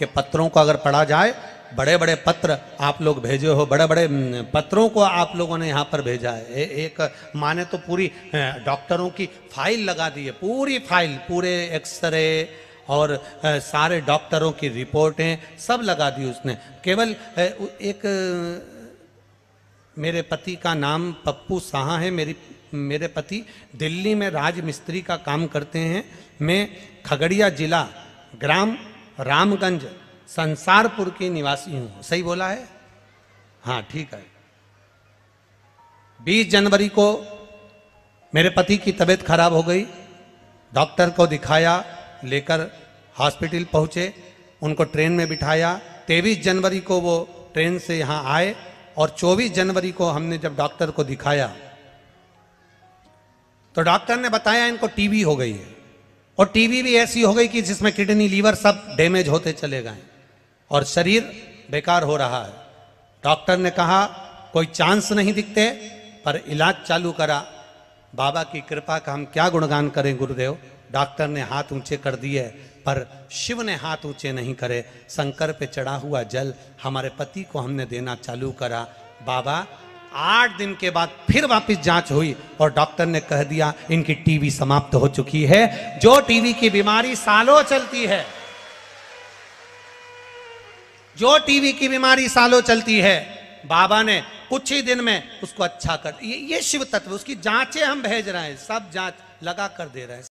के पत्रों को अगर पढ़ा जाए बड़े बड़े पत्र आप लोग भेजे हो बड़े बड़े पत्रों को आप लोगों ने यहाँ पर भेजा है एक माने तो पूरी डॉक्टरों की फाइल लगा दी है पूरी फाइल पूरे एक्सरे और सारे डॉक्टरों की रिपोर्टें सब लगा दी उसने केवल एक मेरे पति का नाम पप्पू साहा है मेरी मेरे पति दिल्ली में राजमिस्त्री का काम करते हैं मैं खगड़िया जिला ग्राम रामगंज संसारपुर की निवासी हूं सही बोला है हाँ ठीक है 20 जनवरी को मेरे पति की तबीयत खराब हो गई डॉक्टर को दिखाया लेकर हॉस्पिटल पहुंचे उनको ट्रेन में बिठाया 23 जनवरी को वो ट्रेन से यहाँ आए और 24 जनवरी को हमने जब डॉक्टर को दिखाया तो डॉक्टर ने बताया इनको टीबी हो गई है और टीवी भी ऐसी हो गई कि जिसमें किडनी लीवर सब डैमेज होते चले गए और शरीर बेकार हो रहा है डॉक्टर ने कहा कोई चांस नहीं दिखते पर इलाज चालू करा बाबा की कृपा का हम क्या गुणगान करें गुरुदेव डॉक्टर ने हाथ ऊंचे कर दिए पर शिव ने हाथ ऊंचे नहीं करे शंकर पे चढ़ा हुआ जल हमारे पति को हमने देना चालू करा बाबा आठ दिन के बाद फिर वापस जांच हुई और डॉक्टर ने कह दिया इनकी टीवी समाप्त हो चुकी है जो टीवी की बीमारी सालों चलती है जो टीवी की बीमारी सालों चलती है बाबा ने कुछ ही दिन में उसको अच्छा कर ये, ये शिव तत्व उसकी जांचें हम भेज रहे हैं सब जांच लगा कर दे रहे हैं